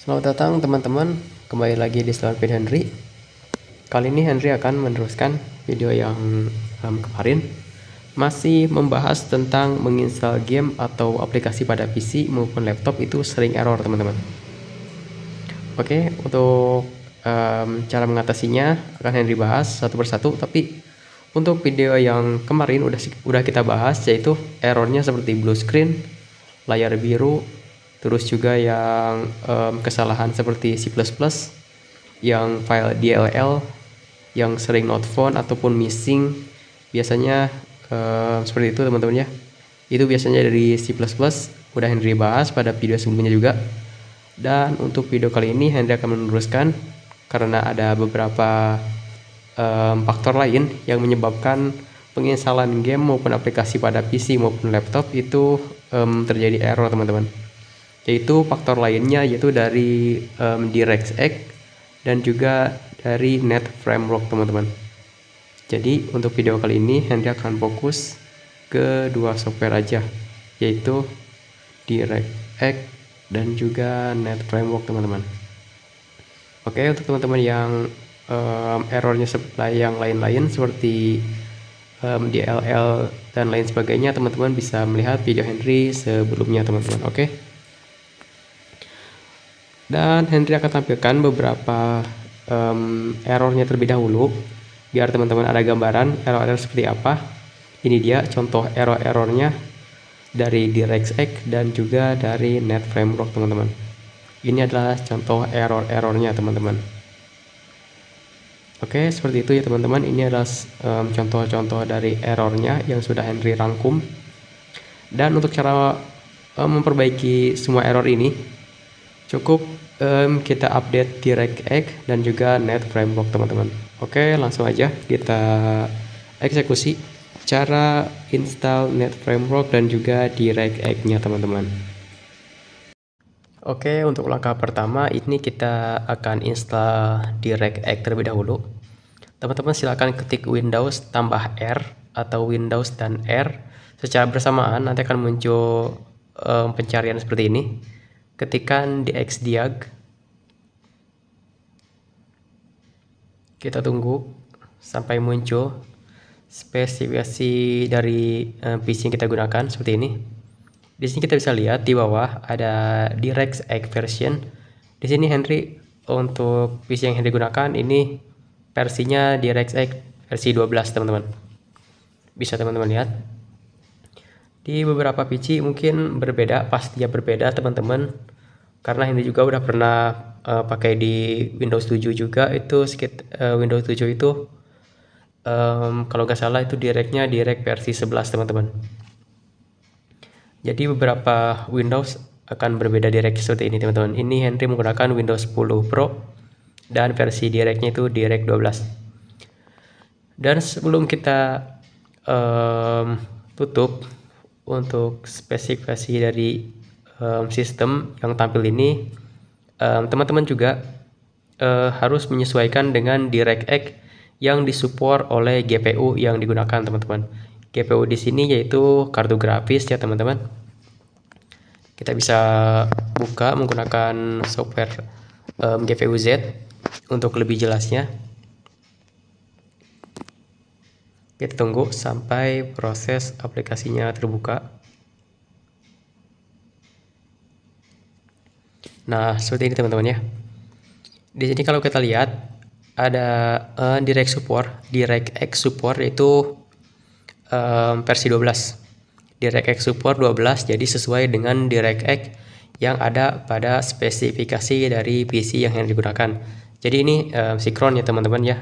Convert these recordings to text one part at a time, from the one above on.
Selamat datang teman-teman, kembali lagi di Selamat Henry. Kali ini Henry akan meneruskan video yang um, kemarin masih membahas tentang menginstal game atau aplikasi pada PC maupun laptop itu sering error teman-teman. Oke, untuk um, cara mengatasinya akan Henry bahas satu persatu tapi untuk video yang kemarin udah udah kita bahas yaitu errornya seperti blue screen layar biru terus juga yang um, kesalahan seperti C++ yang file DLL yang sering not found ataupun missing biasanya um, seperti itu teman-teman ya itu biasanya dari C++ udah Henry bahas pada video sebelumnya juga dan untuk video kali ini Henry akan meneruskan karena ada beberapa um, faktor lain yang menyebabkan penginstalan game maupun aplikasi pada PC maupun laptop itu um, terjadi error teman-teman yaitu faktor lainnya yaitu dari um, DirectX dan juga dari Net Framework teman-teman jadi untuk video kali ini Henry akan fokus ke dua software aja yaitu DirectX dan juga Net Framework teman-teman Oke okay, untuk teman-teman yang um, errornya yang lain-lain seperti um, DLL dan lain sebagainya teman-teman bisa melihat video Henry sebelumnya teman-teman oke okay? dan Henry akan tampilkan beberapa um, errornya terlebih dahulu biar teman-teman ada gambaran error-error seperti apa ini dia contoh error-errornya dari DirectX dan juga dari Net Framework teman-teman ini adalah contoh error-errornya teman-teman Oke seperti itu ya teman-teman ini adalah contoh-contoh um, dari errornya yang sudah Henry rangkum dan untuk cara um, memperbaiki semua error ini cukup um, kita update DirectX dan juga Net Framework teman-teman Oke langsung aja kita eksekusi cara install Net Framework dan juga DirectX nya teman-teman Oke, untuk langkah pertama ini kita akan install DirectX terlebih dahulu. Teman-teman silakan ketik Windows tambah R atau Windows dan R secara bersamaan nanti akan muncul um, pencarian seperti ini. Ketikan dxdiag. Kita tunggu sampai muncul spesifikasi dari um, PC yang kita gunakan seperti ini. Di sini kita bisa lihat di bawah ada direct DirectX version. Di sini Henry untuk PC yang Henry gunakan ini versinya direct DirectX versi 12 teman-teman. Bisa teman-teman lihat. Di beberapa PC mungkin berbeda, pastinya berbeda teman-teman. Karena Henry juga udah pernah uh, pakai di Windows 7 juga itu sedikit uh, eh, Windows 7 itu um, kalau nggak salah itu directnya direct versi 11 teman-teman jadi beberapa Windows akan berbeda direct seperti ini teman-teman. Ini Henry menggunakan Windows 10 Pro dan versi directnya itu direct 12. Dan sebelum kita um, tutup untuk spesifikasi dari um, sistem yang tampil ini, teman-teman um, juga uh, harus menyesuaikan dengan DirectX yang disupport oleh GPU yang digunakan teman-teman. GPU di sini yaitu kartu grafis ya teman-teman. Kita bisa buka menggunakan software um, GPU Z untuk lebih jelasnya. Kita tunggu sampai proses aplikasinya terbuka. Nah, seperti ini teman-teman ya. Di sini kalau kita lihat ada uh, direct support, direct X support itu um, versi 12 DirectX support 12 jadi sesuai dengan DirectX yang ada pada spesifikasi dari PC yang yang digunakan jadi ini um, sinkron ya teman-teman ya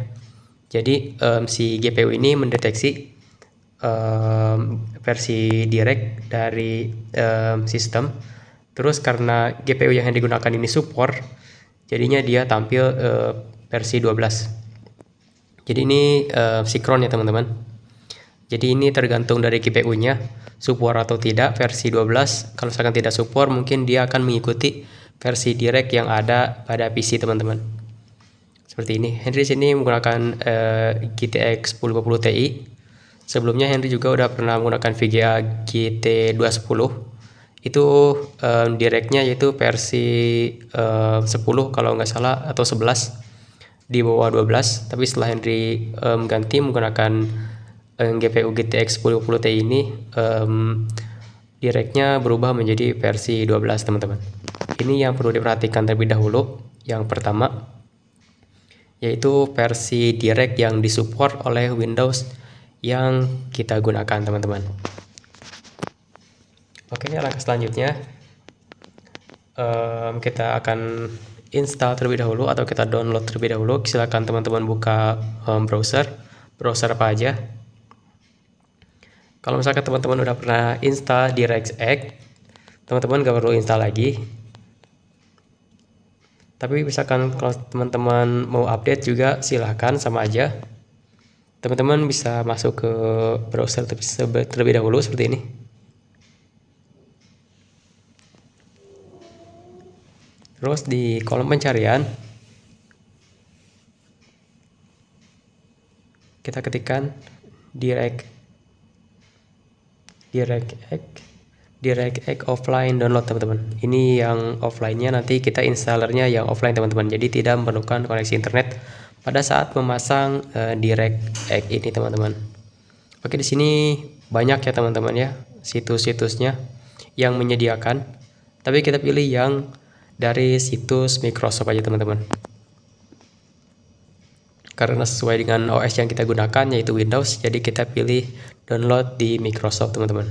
jadi um, si GPU ini mendeteksi um, versi direct dari um, sistem terus karena GPU yang digunakan ini support jadinya dia tampil uh, versi 12 jadi ini uh, sinkron ya teman-teman jadi ini tergantung dari GPU-nya, support atau tidak versi 12. Kalau misalkan tidak support, mungkin dia akan mengikuti versi direct yang ada pada PC teman-teman. Seperti ini. Henry sini menggunakan uh, GTX 1050 Ti. Sebelumnya Henry juga udah pernah menggunakan VGA GT 210. Itu um, directnya yaitu versi eh, um, 10 kalau nggak salah atau 11 di bawah 12. Tapi setelah Henry um, eh, ganti menggunakan eh, GPU GTX 1050 Ti ini um, direknya berubah menjadi versi 12 teman-teman ini yang perlu diperhatikan terlebih dahulu yang pertama yaitu versi direct yang disupport oleh Windows yang kita gunakan teman-teman oke ini langkah selanjutnya um, kita akan install terlebih dahulu atau kita download terlebih dahulu silahkan teman-teman buka um, browser browser apa aja kalau misalkan teman-teman udah pernah install DirectX teman-teman gak perlu install lagi tapi misalkan kalau teman-teman mau update juga silahkan sama aja teman-teman bisa masuk ke browser terlebih dahulu seperti ini terus di kolom pencarian kita ketikkan direct direct egg offline download teman-teman ini yang offline-nya nanti kita installernya yang offline teman-teman jadi tidak memerlukan koneksi internet pada saat memasang uh, direct egg ini teman-teman oke di sini banyak ya teman-teman ya situs-situsnya yang menyediakan tapi kita pilih yang dari situs Microsoft aja teman-teman karena sesuai dengan OS yang kita gunakan yaitu Windows jadi kita pilih download di Microsoft teman-teman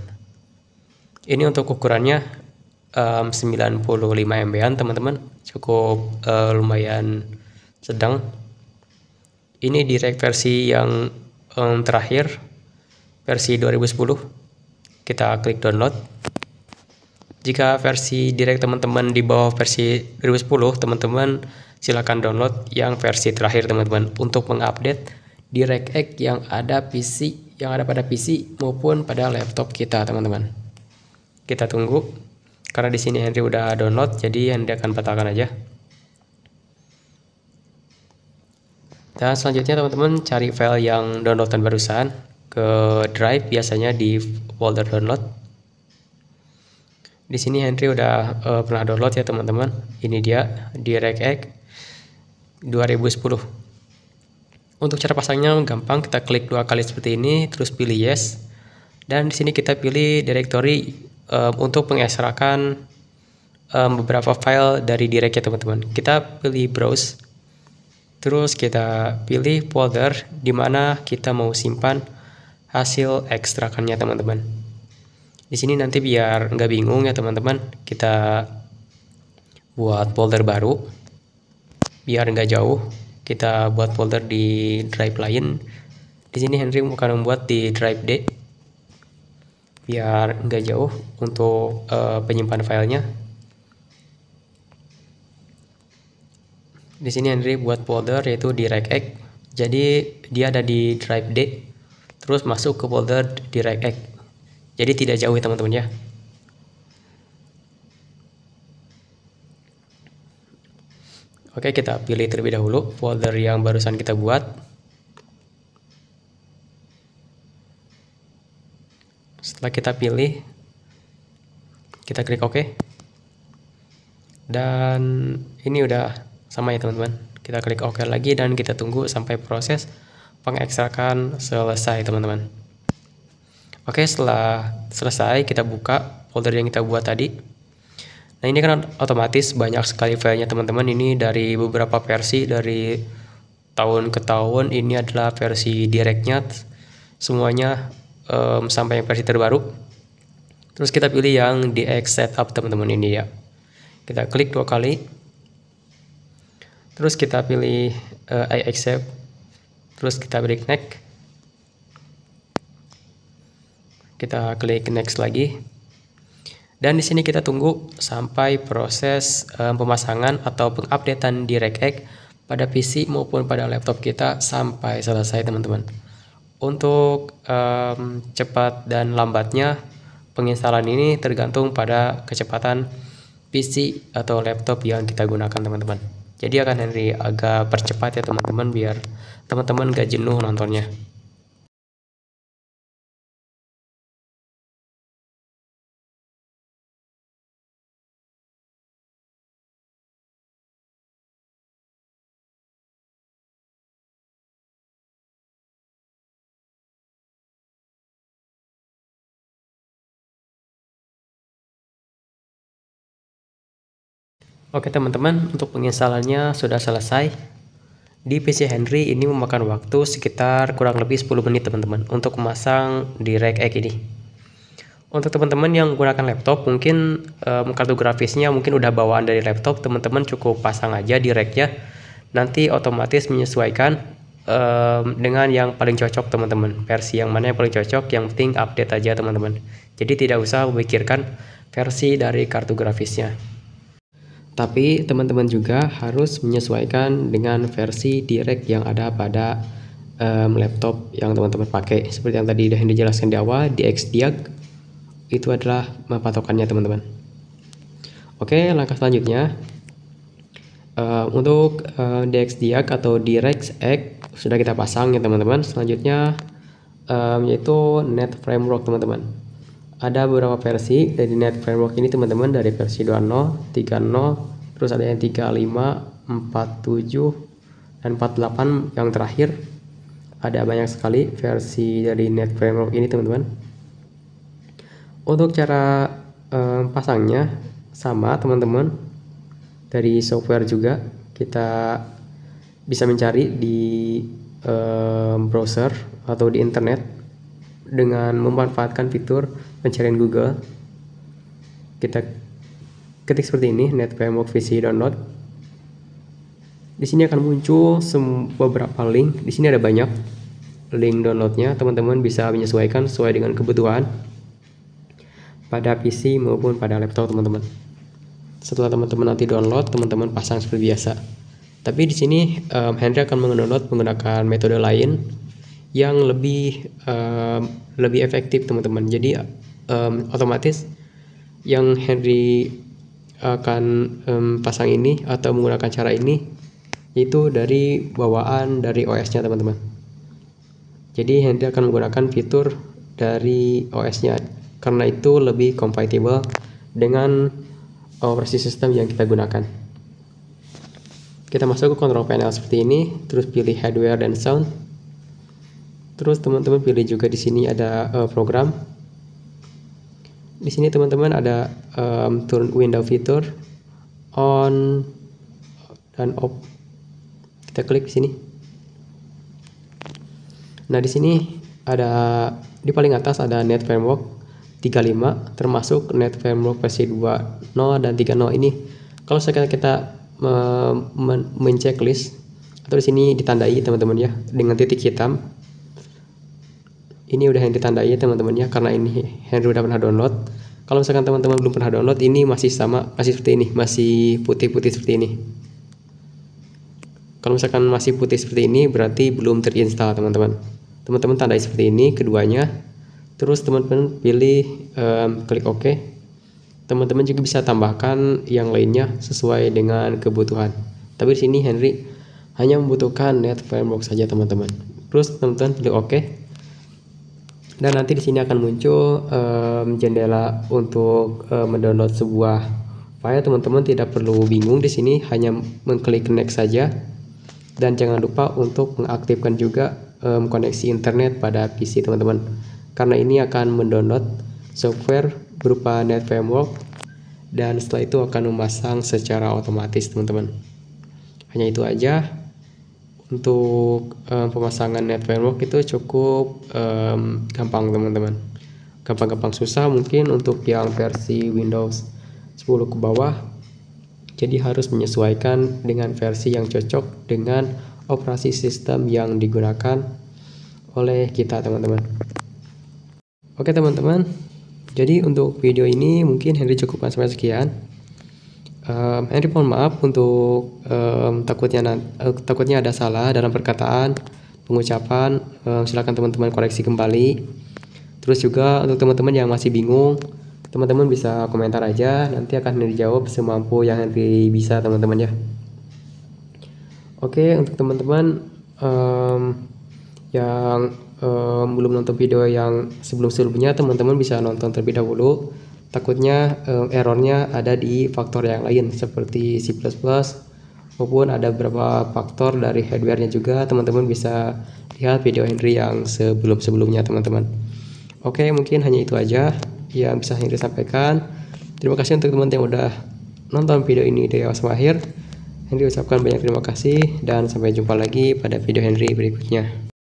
ini untuk ukurannya um, 95 MB an teman-teman cukup uh, lumayan sedang ini Direct versi yang um, terakhir versi 2010 kita klik download jika versi direct teman-teman di bawah versi 2010 teman-teman silahkan download yang versi terakhir teman-teman untuk mengupdate di yang ada PC yang ada pada PC maupun pada laptop kita teman-teman kita tunggu karena di sini Henry udah download jadi Henry akan batalkan aja dan selanjutnya teman-teman cari file yang downloadan barusan ke drive biasanya di folder download di sini Henry udah uh, pernah download ya teman-teman ini dia direct DirectX 2010 untuk cara pasangnya gampang kita klik dua kali seperti ini terus pilih yes dan di sini kita pilih directory um, untuk mengekstrakan um, eh, beberapa file dari direct ya teman-teman kita pilih browse terus kita pilih folder di mana kita mau simpan hasil ekstrakannya teman-teman di sini nanti biar nggak bingung ya teman-teman kita buat folder baru biar nggak jauh kita buat folder di drive lain di sini Henry akan membuat di drive D biar nggak jauh untuk uh, penyimpan filenya di sini Henry buat folder yaitu di X. jadi dia ada di drive D terus masuk ke folder di X. Jadi tidak jauh ya teman-teman ya. Oke, kita pilih terlebih dahulu folder yang barusan kita buat. Setelah kita pilih, kita klik OK. Dan ini udah sama ya teman-teman. Kita klik OK lagi dan kita tunggu sampai proses pengekstrakan selesai teman-teman. Oke, setelah selesai kita buka folder yang kita buat tadi. Nah, ini kan otomatis banyak sekali filenya teman-teman. Ini dari beberapa versi dari tahun ke tahun ini adalah versi directnya semuanya um, sampai yang versi terbaru. Terus kita pilih yang DX setup teman-teman ini ya. Kita klik dua kali. Terus kita pilih uh, I accept. Terus kita break next Kita klik next lagi. Dan di sini kita tunggu sampai proses um, pemasangan atau pengupdatean DirectX pada PC maupun pada laptop kita sampai selesai teman-teman. Untuk um, cepat dan lambatnya penginstalan ini tergantung pada kecepatan PC atau laptop yang kita gunakan teman-teman. Jadi akan Henry agak percepat ya teman-teman biar teman-teman gak jenuh nontonnya. Oke teman-teman, untuk penginstalannya sudah selesai. Di PC Henry ini memakan waktu sekitar kurang lebih 10 menit teman-teman untuk memasang di rack ini. Untuk teman-teman yang menggunakan laptop, mungkin um, kartu grafisnya mungkin udah bawaan dari laptop, teman-teman cukup pasang aja di racknya. Nanti otomatis menyesuaikan um, dengan yang paling cocok teman-teman. Versi yang mana yang paling cocok, yang penting update aja teman-teman. Jadi tidak usah memikirkan versi dari kartu grafisnya. Tapi teman-teman juga harus menyesuaikan dengan versi direct yang ada pada um, laptop yang teman-teman pakai. Seperti yang tadi sudah dijelaskan di awal, DXDiag itu adalah patokannya teman-teman. Oke, langkah selanjutnya um, untuk eh, di DXDiag atau DirectX sudah kita pasang ya teman-teman. Selanjutnya um, yaitu Net Framework teman-teman ada beberapa versi dari net framework ini teman-teman dari versi 2.0, 3.0, terus ada yang 35, 47 dan 48 yang terakhir ada banyak sekali versi dari net framework ini teman-teman. Untuk cara um, pasangnya sama teman-teman dari software juga kita bisa mencari di um, browser atau di internet dengan memanfaatkan fitur pencarian Google. Kita ketik seperti ini, net framework VC download. Di sini akan muncul beberapa link. Di sini ada banyak link downloadnya. Teman-teman bisa menyesuaikan sesuai dengan kebutuhan pada PC maupun pada laptop teman-teman. Setelah teman-teman nanti download, teman-teman pasang seperti biasa. Tapi di sini um, eh, Henry akan mengunduh menggunakan metode lain yang lebih um, lebih efektif teman-teman jadi um, otomatis yang Henry akan um, pasang ini atau menggunakan cara ini itu dari bawaan dari OS-nya teman-teman jadi Henry akan menggunakan fitur dari OS-nya karena itu lebih compatible dengan operasi sistem yang kita gunakan kita masuk ke Control panel seperti ini terus pilih hardware dan sound Terus teman-teman pilih juga di sini ada uh, program. Di sini teman-teman ada um, turn window fitur on dan off. Kita klik di sini. Nah, di sini ada di paling atas ada net framework 35 termasuk net framework versi 2.0 dan 3.0 ini. Kalau sekarang kita men, men checklist atau di sini ditandai teman-teman ya dengan titik hitam ini udah yang ditandai ya teman-teman ya karena ini Henry udah pernah download kalau misalkan teman-teman belum pernah download ini masih sama masih seperti ini masih putih-putih seperti ini kalau misalkan masih putih seperti ini berarti belum terinstall teman-teman teman-teman tandai seperti ini keduanya terus teman-teman pilih um, klik OK teman-teman juga bisa tambahkan yang lainnya sesuai dengan kebutuhan tapi di sini Henry hanya membutuhkan net framework saja teman-teman terus teman-teman pilih OK dan nanti di sini akan muncul um, jendela untuk um, mendownload sebuah file teman-teman tidak perlu bingung di sini hanya mengklik next saja dan jangan lupa untuk mengaktifkan juga um, koneksi internet pada PC teman-teman karena ini akan mendownload software berupa net framework dan setelah itu akan memasang secara otomatis teman-teman hanya itu aja untuk um, pemasangan net framework itu cukup um, gampang teman-teman gampang-gampang susah mungkin untuk yang versi Windows 10 ke bawah jadi harus menyesuaikan dengan versi yang cocok dengan operasi sistem yang digunakan oleh kita teman-teman oke teman-teman jadi untuk video ini mungkin Henry cukupkan sampai sekian um, Henry mohon maaf untuk um, takutnya uh, takutnya ada salah dalam perkataan pengucapan um, silakan teman-teman koreksi kembali terus juga untuk teman-teman yang masih bingung teman-teman bisa komentar aja nanti akan dijawab semampu yang nanti bisa teman-teman ya oke untuk teman-teman um, yang um, belum nonton video yang sebelum-sebelumnya teman-teman bisa nonton terlebih dahulu takutnya um, errornya ada di faktor yang lain seperti C++ maupun ada beberapa faktor dari hardwarenya juga teman-teman bisa lihat video Henry yang sebelum-sebelumnya teman-teman oke mungkin hanya itu aja yang bisa Henry sampaikan terima kasih untuk teman-teman yang udah nonton video ini dari awal sampai akhir Henry ucapkan banyak terima kasih dan sampai jumpa lagi pada video Henry berikutnya